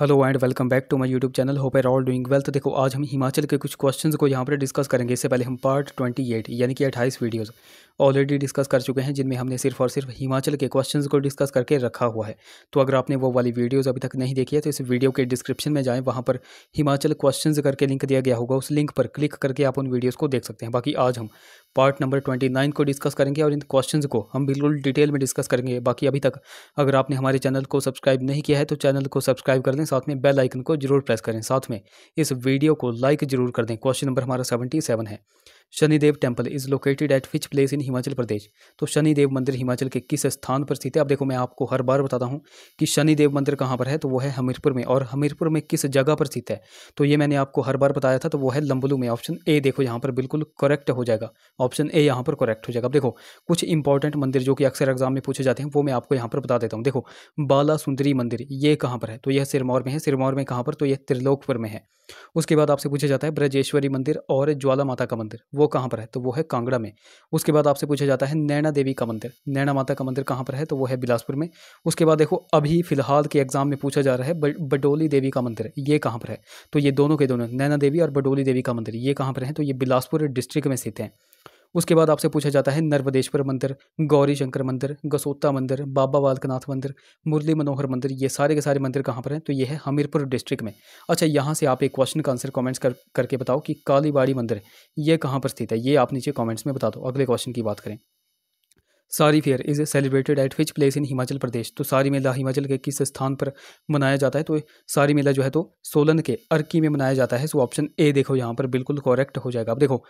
hello and welcome back to my YouTube channel hope are all doing well तो देखो आज हम हिमाचल के कुछ क्वेश्चंस को यहाँ पर डिस्कस करेंगे इससे पहले हम पार्ट 28 यानी कि 28 वीडियोस ऑलरेडी डिस्कस कर चुके हैं जिनमें हमने सिर्फ और सिर्फ हिमाचल के क्वेश्चंस को डिस्कस करके रखा हुआ है तो अगर आपने वो वाली वीडियोज़ अभी तक नहीं देखी है तो इस वीडियो के डिस्क्रिप्शन में जाएँ वहाँ पर हिमाचल क्वेश्चन करके लिंक दिया गया होगा उस लिंक पर क्लिक करके आप उन वीडियोज़ को देख सकते हैं बाकी आज हम पार्ट नंबर ट्वेंटी नाइन को डिस्कस करेंगे और इन क्वेश्चन को हम बिल्कुल डिटेल में डिस्कस करेंगे बाकी अभी तक अगर आपने हमारे चैनल को सब्सक्राइब नहीं किया है तो चैनल को सब्सक्राइब कर दें साथ में बेल आइकन को जरूर प्रेस करें साथ में इस वीडियो को लाइक जरूर कर दें क्वेश्चन नंबर हमारा सेवेंटी सेवन है Shanidev temple is located at which place in Himachal Pradesh तो शनिदेव मंदिर हिमाचल के किस स्थान पर स्थित है अब देखो मैं आपको हर बार बताता हूँ कि शनिदेव मंदिर कहाँ पर है तो वो है हमीरपुर में और हमीरपुर में किस जगह पर स्थित है तो ये मैंने आपको हर बार बताया था तो वो है लंबलू में ऑप्शन ए देखो यहाँ पर बिल्कुल करेक्ट हो जाएगा ऑप्शन ए यहाँ पर करेक्ट हो जाएगा अब देखो कुछ इंपॉर्टेंट मंदिर जो कि अक्सर एग्जाम में पूछे जाते हैं वो मैं आपको यहाँ पर बता देता हूँ देखो बाला सुंदरी मंदिर ये कहाँ पर है तो यह सिरमौर में है सिरमौर में कहाँ पर तो यह त्रिलोकपुर में है उसके बाद आपसे पूछा जाता है ब्रजेश्वरी मंदिर और ज्वाला माता का मंदिर वो कहाँ पर है तो वो है कांगड़ा में उसके बाद आपसे पूछा जाता है नैना देवी का मंदिर नैना माता का मंदिर कहाँ पर है तो वो है बिलासपुर में उसके बाद देखो अभी फ़िलहाल के एग्ज़ाम में पूछा जा रहा है बडोली देवी का मंदिर ये कहाँ पर है तो ये दोनों के दोनों नैना देवी और बडोली देवी का मंदिर ये कहाँ पर है तो ये बिलासपुर डिस्ट्रिक्ट में स्थित हैं उसके बाद आपसे पूछा जाता है नर्वदेश्वर मंदिर गौरी शंकर मंदिर गसोता मंदिर बाबा बालकनाथ मंदिर मुरली मनोहर मंदिर ये सारे के सारे मंदिर कहाँ पर हैं तो ये है हमीरपुर डिस्ट्रिक्ट में अच्छा यहाँ से आप एक क्वेश्चन का आंसर कमेंट्स कर करके बताओ कि कालीबाड़ी मंदिर ये कहाँ पर स्थित है ये आप नीचे कॉमेंट्स में बता दो अगले क्वेश्चन की बात करें Sari fair is celebrated at which place in Himachal Pradesh तो सारी मेला हिमाचल के किस स्थान पर मनाया जाता है तो सारी मेला जो है तो सोलन के अर्की में मनाया जाता है सो ऑप्शन ए देखो यहाँ पर बिल्कुल कॉरेक्ट हो जाएगा अब देखो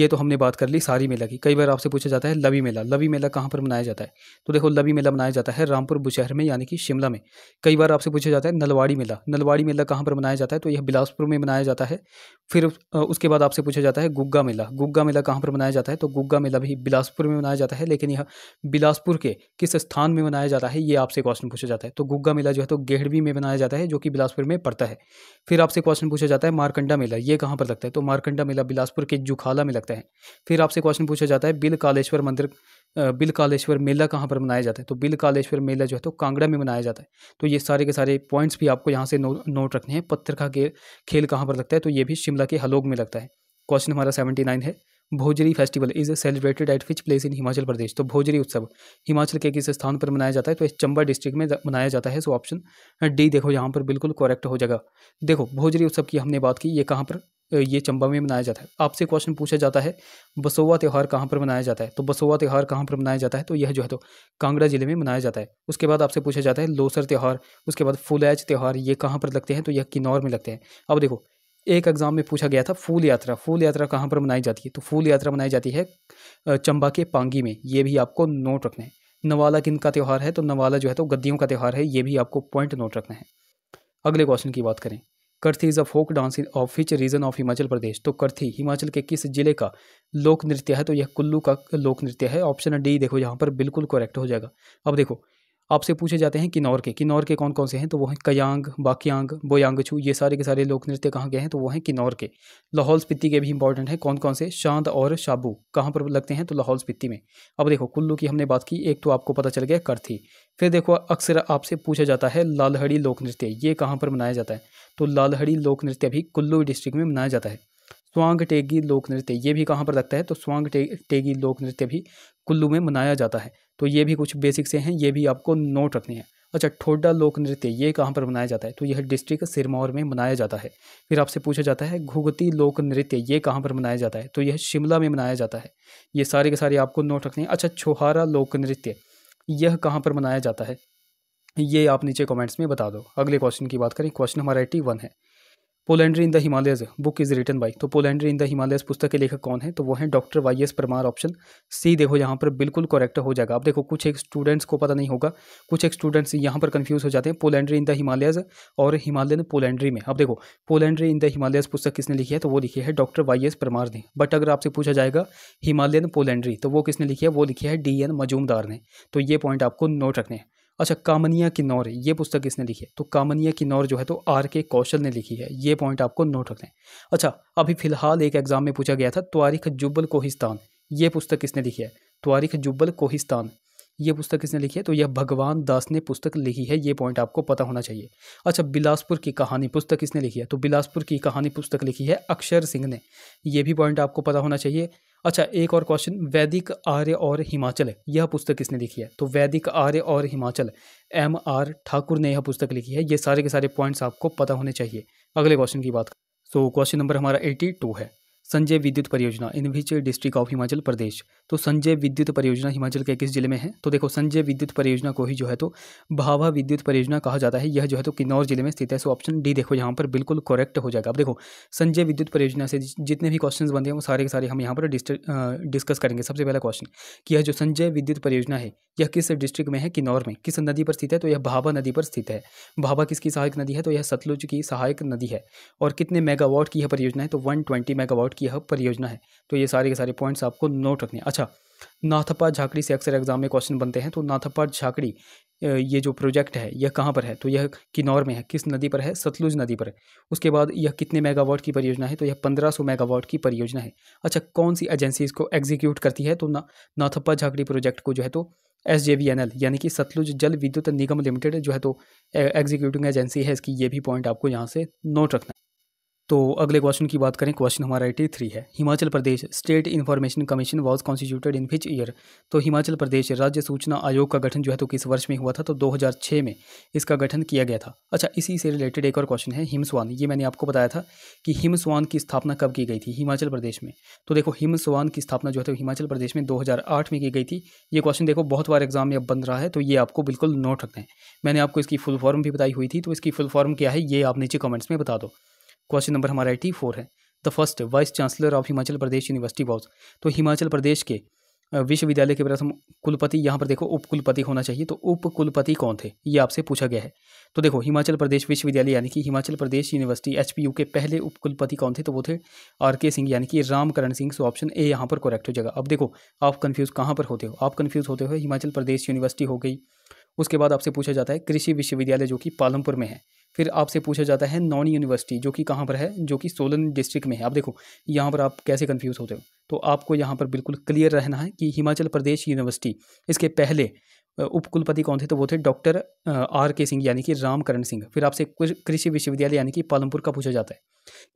ये तो हमने बात कर ली सारी मेला की कई बार आपसे पूछा जाता है लवी मेला लवी मेला कहाँ पर मनाया जाता है तो देखो लवी मेला मनाया जाता है रामपुर बुशहर में यानी कि शिमला में कई बार आपसे पूछा जाता है नलवाड़ी मेला नलवाड़ी मेला कहाँ पर मनाया जाता है तो यह बिलासपुर में मनाया जाता है फिर उसके बाद आपसे पूछा जाता है गुग्गा मेला गुग्गा मेला कहाँ पर मनाया जाता है तो गुग्गा मेला भी बिलासपुर में मनाया जाता है लेकिन यह बिलासपुर के किस स्थान में मनाया जाता है ये आपसे क्वेश्चन पूछा जाता है तो गुग्गा मेला जो है तो गेहड़वी में मनाया जाता है जो कि बिलासपुर में पड़ता है फिर आपसे क्वेश्चन पूछा जाता है मारकंडा मेला ये कहाँ पर लगता है तो मारकंडा मेला बिलासपुर के जुखाला में लगता है फिर आपसे क्वेश्चन पूछा जाता है बिल कालेश्वर मंदिर बिल कालेश्वर मेला कहाँ पर मनाया जाता है तो बिल कालेश्वर मेला जो है तो कांगड़ा में मनाया जाता है तो ये सारे के सारे पॉइंट्स भी आपको यहाँ से नो, नोट रखने हैं पत्थर का खेल कहाँ पर लगता है तो ये भी शिमला के हलोग में लगता है क्वेश्चन हमारा सेवेंटी नाइन है Bhojri festival is celebrated at which place in Himachal Pradesh तो भोजरी उत्सव हिमाचल के किस स्थान पर मनाया जाता है तो इस चंबा डिस्ट्रिक्ट में मनाया जाता है सो ऑप्शन डी देखो यहाँ पर बिल्कुल करेक्ट हो जाएगा देखो भोजरी उत्सव की हमने बात की ये कहाँ पर ये चंबा में मनाया जाता है आपसे क्वेश्चन पूछा जाता है बसोवा त्यौहार कहाँ पर मनाया जाता है तो बसोवा त्यौहार कहाँ पर मनाया जाता है तो यह जो है तो कांगड़ा जिले में मनाया जाता है उसके बाद आपसे पूछा जाता है लोसर त्यौहार उसके बाद फुलैच त्यौहार ये कहाँ पर लगते हैं तो यह किन्नौर में लगते हैं अब देखो एक एग्ज़ाम में पूछा गया था फूल यात्रा फूल यात्रा कहाँ पर मनाई जाती है तो फूल यात्रा मनाई जाती है चंबा के पांगी में ये भी आपको नोट रखना है नवाला किन का त्यौहार है तो नवाला जो है तो गद्दियों का त्यौहार है ये भी आपको पॉइंट नोट रखना है अगले क्वेश्चन की बात करें Karthi is a folk dance in of which region of Himachal Pradesh तो कर्थी हिमाचल के किस जिले का लोक नृत्य है तो यह कुल्लू का लोक नृत्य है ऑप्शन डी देखो यहाँ पर बिल्कुल करेक्ट हो जाएगा अब देखो आपसे पूछे जाते हैं किन्नौर के किन्नौर के कौन कौन से हैं तो वो हैं कयांग बाकियांग बोयांगछू ये सारे के सारे लोक नृत्य कहाँ के हैं तो वो हैं किन्नौर के लाहौल स्पिति के भी इंपॉर्टेंट हैं कौन कौन से शांत और शाबू कहाँ पर लगते हैं तो लाहौल स्पीति में अब देखो कुल्लू की हमने बात की एक तो आपको पता चल गया करथी फिर देखो अक्सर आपसे पूछा जाता है लालहड़ी लोक नृत्य ये कहाँ पर मनाया जाता है तो लालहड़ी लोक नृत्य भी कुल्लू डिस्ट्रिक्ट में मनाया जाता है स्वांग टेगी लोक नृत्य ये भी कहाँ पर लगता है तो स्वांग टे, टेगी लोक नृत्य भी कुल्लू में मनाया जाता है तो ये भी कुछ बेसिक से हैं ये भी आपको नोट रखने हैं अच्छा ठोडा लोक नृत्य ये कहाँ पर मनाया जाता है तो यह डिस्ट्रिक्ट सिरमौर में मनाया जाता है फिर आपसे पूछा जाता है घुगती लोक नृत्य ये कहाँ पर मनाया जाता है तो यह शिमला में मनाया जाता है ये सारे के सारे आपको नोट रखने हैं अच्छा छोहारा लोक नृत्य यह कहाँ पर मनाया जाता है ये आप नीचे कमेंट्स में बता दो अगले क्वेश्चन की बात करें क्वेश्चन हमारा एट्टी वन है polyandry in the Himalayas book is written by तो पोलेंड्री इन द हिमालयस पुस्तक के लेखक कौन है तो वो है doctor Y S Parmar option C देखो यहाँ पर बिल्कुल करेक्ट हो जाएगा आप देखो कुछ एक स्टूडेंट्स को पता नहीं होगा कुछ एक स्टूडेंट्स यहाँ पर कंफ्यूज हो जाते हैं पोलेंड्री इन द हिमालयस और हिमालयन पोलेंड्री में अब देखो पोलेंड्री इन द हिमालयस पुस्तक किसने लिखी है तो वो लिखी है डॉक्टर वाई एस परमार ने बट अगर आपसे पूछा जाएगा हिमालयन पोलेंड्री तो वो किसने लिखी है वो लिखी है डी एन मजूमदार ने तो ये पॉइंट आपको नोट रखने हैं अच्छा कामनिया किन्नौर ये पुस्तक किसने लिखी है तो कामनिया किन्नौर जो है तो आर के कौशल ने लिखी है ये पॉइंट आपको नोट रखना है अच्छा अभी फिलहाल एक एग्जाम में पूछा गया था त्वारिख जुब्बल कोहिस्तान ये पुस्तक किसने लिखी है त्वारिख जुब्बल कोहिस्तान ये पुस्तक किसने लिखी है तो यह भगवान दास ने पुस्तक लिखी है ये पॉइंट आपको पता होना चाहिए अच्छा बिलासपुर की कहानी पुस्तक किसने लिखी है तो बिलासपुर की कहानी पुस्तक लिखी है अक्षर सिंह ने यह भी पॉइंट आपको पता होना चाहिए अच्छा एक और क्वेश्चन वैदिक आर्य और हिमाचल यह पुस्तक किसने लिखी है तो वैदिक आर्य और हिमाचल एम आर ठाकुर ने यह पुस्तक लिखी है ये सारे के सारे पॉइंट्स आपको पता होने चाहिए अगले क्वेश्चन की बात सो क्वेश्चन नंबर हमारा एटी टू है Sanjay Vidyut Pariyojana in which district of Himachal Pradesh तो संजय विद्युत परियोजना हिमाचल के किस जिले में है तो देखो संजय विद्युत परियोजना को ही जो है तो भाभा विद्युत परियोजना कहा जाता है यह जो है तो किन्नौर जिले में स्थित है सो ऑप्शन डी देखो यहाँ पर बिल्कुल करेक्ट हो जाएगा अब देखो संजय विद्युत परियोजना से जितने भी क्वेश्चन बनते हैं वो सारे के सारे हम यहाँ पर डिस्कस करेंगे सबसे पहला क्वेश्चन कि यह जो संजय विद्युत परियोजना है यह किस डिस्ट्रिक्ट में है किन्नौर में किस नदी पर स्थित है तो यह भाभा नदी पर स्थित है भाभा किसकी सहायक नदी है तो यह सतलुज की सहायक नदी है और कितने मेगावाट की यह परियोजना है तो वन मेगावाट की यह परियोजना है तो ये सारे के सारे पॉइंट्स आपको नोट रखने अच्छा नाथप्पा झाकड़ी से अक्सर एग्जाम में क्वेश्चन बनते हैं तो नाथपा झाकड़ी ये जो प्रोजेक्ट है यह कहाँ पर है तो यह किन्नौर में है किस नदी पर है सतलुज नदी पर है उसके बाद यह कितने मेगावाट की परियोजना है तो यह पंद्रह सौ मेगावाट की परियोजना है अच्छा कौन सी एजेंसी इसको एग्जीक्यूट करती है तो ना नाथप्पा झाकड़ी प्रोजेक्ट को जो है तो S J V N L यानी कि सतलुज जल विद्युत निगम लिमिटेड जो है तो एग्जीक्यूटिंग एजेंसी है इसकी ये भी पॉइंट आपको यहाँ से नोट रखना है तो अगले क्वेश्चन की बात करें क्वेश्चन हमारा एटी थ्री है Himachal Pradesh state information commission was constituted in which year तो हिमाचल प्रदेश राज्य सूचना आयोग का गठन जो है तो किस वर्ष में हुआ था तो 2006 में इसका गठन किया गया था अच्छा इसी से रिलेटेड एक और क्वेश्चन है हिमस्वान ये मैंने आपको बताया था कि हिमस्वान की स्थापना कब की गई थी हिमाचल प्रदेश में तो देखो हिमस्वान की स्थापना जो है तो हिमाचल प्रदेश में दो में की गई थी ये क्वेश्चन देखो बहुत बार एग्जाम में अब बन रहा है तो ये आपको बिल्कुल नोट रखते हैं मैंने आपको इसकी फुल फॉर्म भी बताई हुई थी तो इसकी फुल फॉर्म क्या है ये आप नीचे कमेंट्स में बता दो क्वेश्चन नंबर हमारा एटी फोर है the first vice chancellor of Himachal Pradesh university was तो हिमाचल प्रदेश के विश्वविद्यालय के प्रथम कुलपति यहाँ पर देखो उपकुलपति होना चाहिए तो उपकुलपति कौन थे ये आपसे पूछा गया है तो देखो हिमाचल प्रदेश विश्वविद्यालय यानी कि हिमाचल प्रदेश यूनिवर्सिटी एच के पहले उपकुलपति कौन थे तो वो थे आर के सिंह यानी कि Ramkaran Singh so option A यहाँ पर करेक्ट हो जाएगा अब देखो आप कन्फ्यूज़ कहाँ पर होते हो आप कन्फ्यूज़ होते हो हिमाचल प्रदेश यूनिवर्सिटी हो गई उसके बाद आपसे पूछा जाता है कृषि विश्वविद्यालय जो कि पालमपुर में है फिर आपसे पूछा जाता है नॉन यूनिवर्सिटी जो कि कहाँ पर है जो कि सोलन डिस्ट्रिक्ट में है आप देखो यहाँ पर आप कैसे कन्फ्यूज़ होते हो तो आपको यहाँ पर बिल्कुल क्लियर रहना है कि हिमाचल प्रदेश यूनिवर्सिटी इसके पहले उपकुलपति कौन थे तो वो थे डॉक्टर आर के सिंह यानी कि रामकरण सिंह फिर आपसे कृषि विश्वविद्यालय यानी कि पालमपुर का पूछा जाता है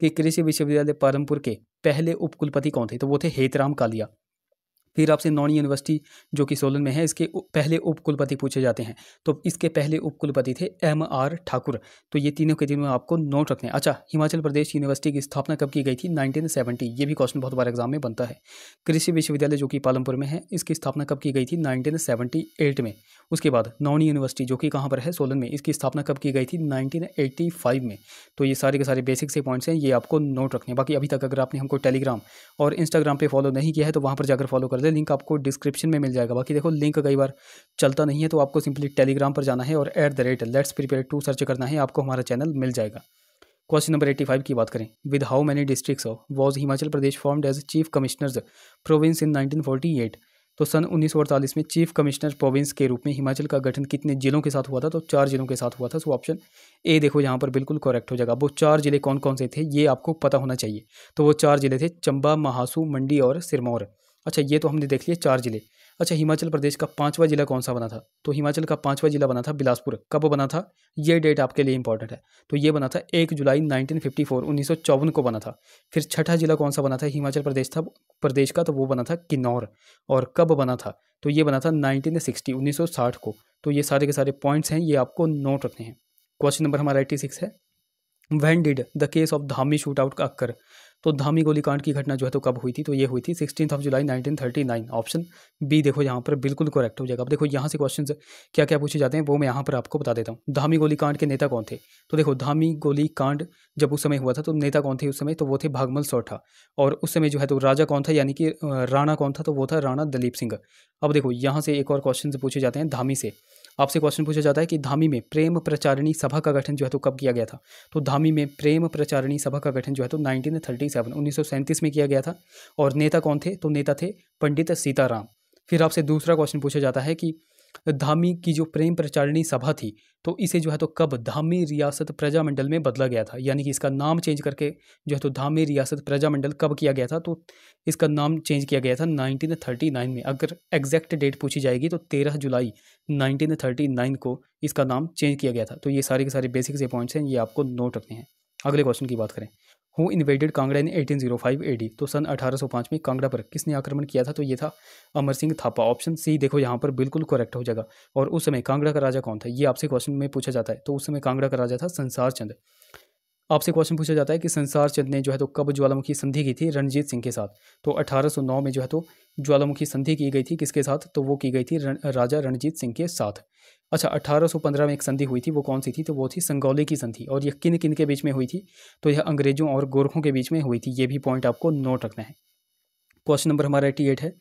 कि कृषि विश्वविद्यालय पालमपुर के पहले उपकुलपति कौन थे तो वो थे हेतराम कालिया फिर आपसे नॉन यूनिवर्सिटी जो कि सोलन में है इसके पहले उपकुलपति पूछे जाते हैं तो इसके पहले उपकुलपति थे एम आर ठाकुर तो ये तीनों के तीनों आपको नोट रखने अच्छा हिमाचल प्रदेश यूनिवर्सिटी की स्थापना कब की गई थी नाइनटीन ये भी क्वेश्चन बहुत बार एग्जाम में बनता है कृषि विश्वविद्यालय जो कि पालमपुर में है इसकी स्थापना कब की गई थी नाइनटीन में उसके बाद नॉन यूनिवर्सिटी जो कि कहाँ पर है सोलन में इसकी स्थापना कब की गई थी 1985 में तो ये सारे के सारे बेसिक से पॉइंट्स हैं ये आपको नोट रखने बाकी अभी तक अगर आपने हमको टेलीग्राम और इंस्टाग्राम पर फॉलो नहीं किया है तो वहाँ पर जाकर फॉलो कर दे लिंक आपको डिस्क्रिप्शन में मिल जाएगा बाकी देखो लिंक कई बार चलता नहीं है तो आपको सिंपली टेलीग्राम पर जाना है और at the rate let's prepare to search करना है आपको हमारा चैनल मिल जाएगा क्वेश्चन नंबर एट्टी फाइव की बात करें with how many districts was Himachal Pradesh formed as chief commissioner's province in nineteen forty eight तो सन उन्नीस में चीफ कमिश्नर प्रोविंस के रूप में हिमाचल का गठन कितने जिलों के साथ हुआ था तो चार जिलों के साथ हुआ था सो ऑप्शन ए देखो यहाँ पर बिल्कुल करेक्ट हो जाएगा वो चार जिले कौन कौन से थे ये आपको पता होना चाहिए तो वो चार जिले थे चंबा महासू मंडी और सिरमौर अच्छा ये तो हमने देख लिया चार जिले अच्छा हिमाचल प्रदेश का पांचवा जिला कौन सा बना था तो हिमाचल का पांचवा जिला बना था बिलासपुर कब बना था ये डेट आपके लिए इंपॉर्टेंट है तो ये बना था एक जुलाई 1954 1954 को बना था फिर छठा जिला कौन सा बना था हिमाचल प्रदेश था प्रदेश का तो वो बना था किन्नौर और कब बना था तो ये बना था नाइनटीन सिक्सटी को तो ये सारे के सारे पॉइंट्स हैं ये आपको नोट रखने हैं क्वेश्चन नंबर हमारा एट्टी है when did the case of Dhami shoot out occur तो धामी गोलीकांड की घटना जो है तो कब हुई थी तो ये हुई थी sixteen of July nineteen thirty nine option B देखो यहाँ पर बिल्कुल करेक्ट हो जाएगा अब देखो यहाँ से क्वेश्चन क्या क्या पूछे जाते हैं वो मैं यहाँ पर आपको बता देता हूँ धामी गोलीकांड के नेता कौन थे तो देखो धामी गोली कांड जब उस समय हुआ था तो नेता कौन थे उस समय तो वो थे भागमल सोठा और उस समय जो है तो राजा कौन था यानी कि राणा कौन था तो वो था राणा दलीप सिंह अब देखो यहाँ से एक और क्वेश्चन पूछे जाते हैं धामी से आपसे क्वेश्चन पूछा जाता है कि धामी में प्रेम प्रचारिणी सभा का गठन जो है तो कब किया गया था तो धामी में प्रेम प्रचारिणी सभा का गठन जो है तो नाइनटीन थर्टी सेवन उन्नीस में किया गया था और नेता कौन थे तो नेता थे पंडित सीताराम फिर आपसे दूसरा क्वेश्चन पूछा जाता है कि धामी की जो प्रेम प्रचारिणी सभा थी तो इसे जो है तो कब धामी रियासत प्रजा मंडल में बदला गया था यानी कि इसका नाम चेंज करके जो है तो धामी रियासत प्रजा मंडल कब किया गया था तो इसका नाम चेंज किया गया था 1939 में अगर एग्जैक्ट डेट पूछी जाएगी तो 13 जुलाई 1939 को इसका नाम चेंज किया गया था तो ये सारे के सारे बेसिक से पॉइंट्स हैं ये आपको नोट रखने हैं अगले क्वेश्चन की बात करें who invaded Kangra in 1805 AD तो सन 1805 में कांगड़ा पर किसने आक्रमण किया था तो ये था अमर सिंह थापा ऑप्शन सी देखो यहाँ पर बिल्कुल करेक्ट हो जाएगा और उस समय कांगड़ा का राजा कौन था ये आपसे क्वेश्चन में पूछा जाता है तो उस समय कांगड़ा का राजा था संसार चंद आपसे क्वेश्चन पूछा जाता है कि संसार चंद ने जो है तो कब ज्वालामुखी संधि की थी रणजीत सिंह के साथ तो 1809 में जो है तो ज्वालामुखी संधि की गई थी किसके साथ तो वो की गई थी रन, राजा रणजीत सिंह के साथ अच्छा 1815 में एक संधि हुई थी वो कौन सी थी तो वो थी संगौली की संधि और यह किन किन के बीच में हुई थी तो यह अंग्रेजों और गोरखों के बीच में हुई थी ये भी पॉइंट आपको नोट रखना है क्वेश्चन नंबर हमारा एटी एट है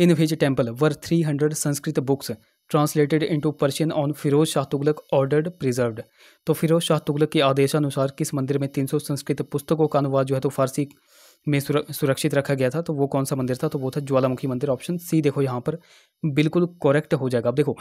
in which temple were three hundred Sanskrit books translated into Persian on Firoz Shah Tughlaq ordered preserved तो फिरोज शाह तुगलक के आदेशानुसार किस मंदिर में 300 संस्कृत पुस्तकों का अनुवाद जो है तो फारसी में सुरक्षित रखा गया था तो वो कौन सा मंदिर था तो वो था ज्वालामुखी मंदिर ऑप्शन सी देखो यहाँ पर बिल्कुल कॉरेक्ट हो जाएगा अब देखो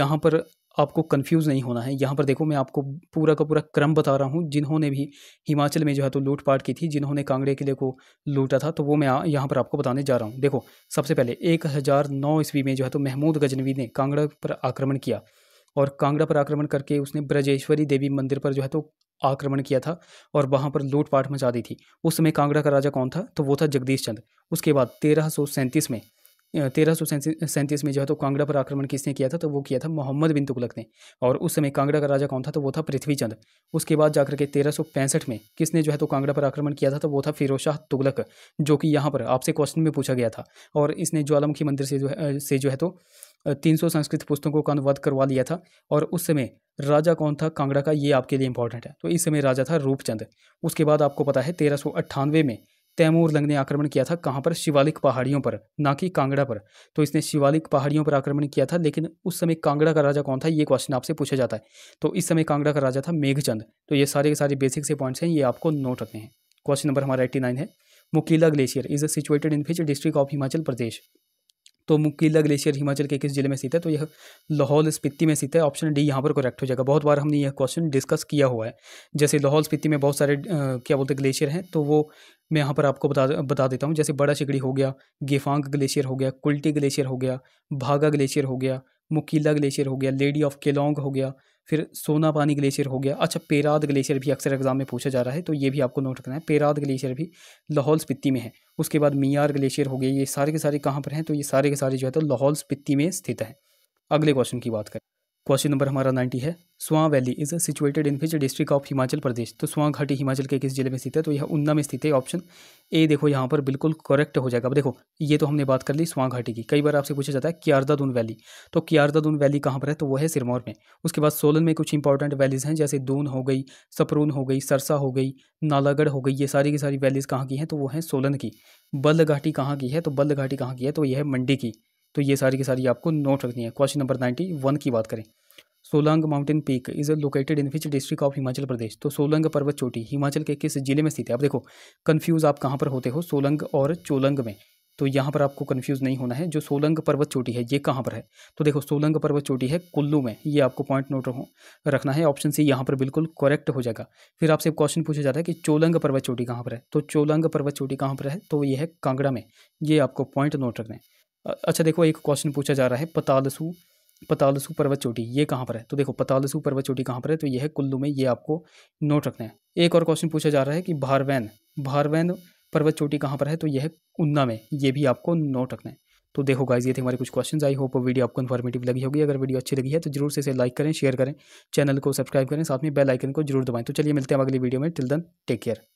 यहाँ पर आपको कंफ्यूज नहीं होना है यहाँ पर देखो मैं आपको पूरा का पूरा क्रम बता रहा हूँ जिन्होंने भी हिमाचल में जो है तो लूटपाट की थी जिन्होंने कांगड़े किले को लूटा था तो वो मैं यहाँ पर आपको बताने जा रहा हूँ देखो सबसे पहले एक हज़ार नौ ईस्वी में जो है तो महमूद गजनवी ने कांगड़ा पर आक्रमण किया और कांगड़ा पर आक्रमण करके उसने ब्रजेश्वरी देवी मंदिर पर जो है तो आक्रमण किया था और वहाँ पर लूटपाट मचा दी थी उस समय कांगड़ा का राजा कौन था तो वो था जगदीश चंद उसके बाद तेरह में तेरह सौ सैंतीस में जो है तो कांगड़ा पर आक्रमण किसने किया था तो वो किया था मोहम्मद बिन तुगलक ने और उस समय कांगड़ा का राजा कौन था तो वो था पृथ्वी चंद उसके बाद जाकर के तेरह सौ पैंसठ में किसने जो है तो कांगड़ा पर आक्रमण किया था तो वो था फिरोज शाह तुगलक जो कि यहाँ पर आपसे क्वेश्चन में पूछा गया था और इसने ज्वालामुखी मंदिर से जो है से जो है तो तीन सौ संस्कृत पुस्तकों का अनुवाद करवा लिया था और उस समय राजा कौन था कांगड़ा का ये आपके लिए इंपॉर्टेंट है तो इस समय राजा था रूपचंद उसके बाद आपको पता है तेरह सौ अट्ठानवे में तैमूर लंग ने आक्रमण किया था कहाँ पर शिवालिक पहाड़ियों पर ना कि कांगड़ा पर तो इसने शिवालिक पहाड़ियों पर आक्रमण किया था लेकिन उस समय कांगड़ा का राजा कौन था ये क्वेश्चन आपसे पूछा जाता है तो इस समय कांगड़ा का राजा था मेघचंद तो ये सारे के सारे बेसिक से पॉइंट्स हैं ये आपको नोट रखने हैं क्वेश्चन नंबर हमारा एट्टी नाइन है Mukila glacier is situated in which district of Himachal Pradesh तो मुकीला ग्लेशियर हिमाचल के किस जिले में स्थित है तो यह लाहौल स्पीति में स्थित है ऑप्शन डी यहाँ पर करेक्ट हो जाएगा बहुत बार हमने यह क्वेश्चन डिस्कस किया हुआ है जैसे लाहौल स्पीति में बहुत सारे आ, क्या बोलते हैं ग्लेशियर हैं तो वो मैं यहाँ पर आपको बता बता देता हूँ जैसे बड़ा शिकड़ी हो गया गेफांग ग्लेशियर हो गया कुल्टी ग्लेशियर हो गया भागा ग्लेशियर हो गया मुकीला ग्लेशियर हो गया लेडी ऑफ केलोंग हो गया फिर सोना पानी ग्लेशियर हो गया अच्छा पेराद ग्लेशियर भी अक्सर एग्जाम में पूछा जा रहा है तो ये भी आपको नोट करना है पेराद ग्लेशियर भी लाहौल स्पिति में है उसके बाद मियार ग्लेशियर हो गए ये सारे के सारे कहाँ पर हैं तो ये सारे के सारे जो है तो लाहौल स्पिति में स्थित हैं अगले क्वेश्चन की बात करें क्वेश्चन नंबर हमारा नाइन्टी है Swan valley is situated in which district of Himachal Pradesh तो स्वां घाटी हिमाचल के किस जिले में स्थित है तो यह उन्ना में स्थित है ऑप्शन ए देखो यहाँ पर बिल्कुल करेक्ट हो जाएगा अब देखो ये तो हमने बात कर ली स्वां घाटी की कई बार आपसे पूछा जाता है दून वैली तो दून वैली कहाँ पर है तो वो है सिरमौर में उसके बाद सोलन में कुछ इंपॉर्टेंट वैलीज़ हैं जैसे दून हो गई सपरून हो गई सरसा हो गई नालागढ़ हो गई ये सारी की सारी वैलीज़ कहाँ की हैं तो वो हैं सोलन की बल्द घाटी कहाँ की है तो बल्द घाटी कहाँ की है तो यह है मंडी की तो ये सारी की सारी आपको नोट रखनी है क्वेश्चन नंबर नाइन्टी वन की बात करें Solang mountain peak is located in which district of Himachal Pradesh तो सोलंग पर्वत चोटी हिमाचल के किस जिले में स्थित है आप देखो कन्फ्यूज़ आप कहाँ पर होते हो सोलंग और चोलंग में तो यहाँ पर आपको कन्फ्यूज़ नहीं होना है जो सोलंग पर्वत चोटी है ये कहाँ पर है तो देखो सोलंग पर्वत चोटी है कुल्लू में ये आपको पॉइंट नोट रखना है ऑप्शन सी यहाँ पर बिल्कुल करेक्ट हो जाएगा फिर आपसे क्वेश्चन पूछा जाता है कि चोलंग पर्वत चोटी कहाँ पर है तो चोलंग पर्वत चोटी कहाँ पर है तो ये है कांगड़ा में ये आपको पॉइंट नोट रखना है अच्छा देखो एक क्वेश्चन पूछा जा रहा है पतालसु पतालसु पर्वत चोटी ये कहाँ पर है तो देखो पतालसु पर्वत चोटी कहाँ पर है तो यह है कुल्लू में ये आपको नोट रखना है एक और क्वेश्चन पूछा जा रहा है कि भारवैन भारवैन पर्वत चोटी कहाँ पर है तो यह है उन्ना में ये भी आपको नोट रखना है तो देखो गाइज ये थे हमारे कुछ क्वेश्चन आई होप वीडियो आपको इन्फॉर्मेटिव लगी होगी अगर वीडियो अच्छी लगी है तो जरूर से इसे लाइक करें शेयर करें चैनल को सब्सक्राइब करें साथ में बेल आइकन को जरूर दबाएं तो चलिए मिलते हैं अगली वीडियो में टिल दन टेक केयर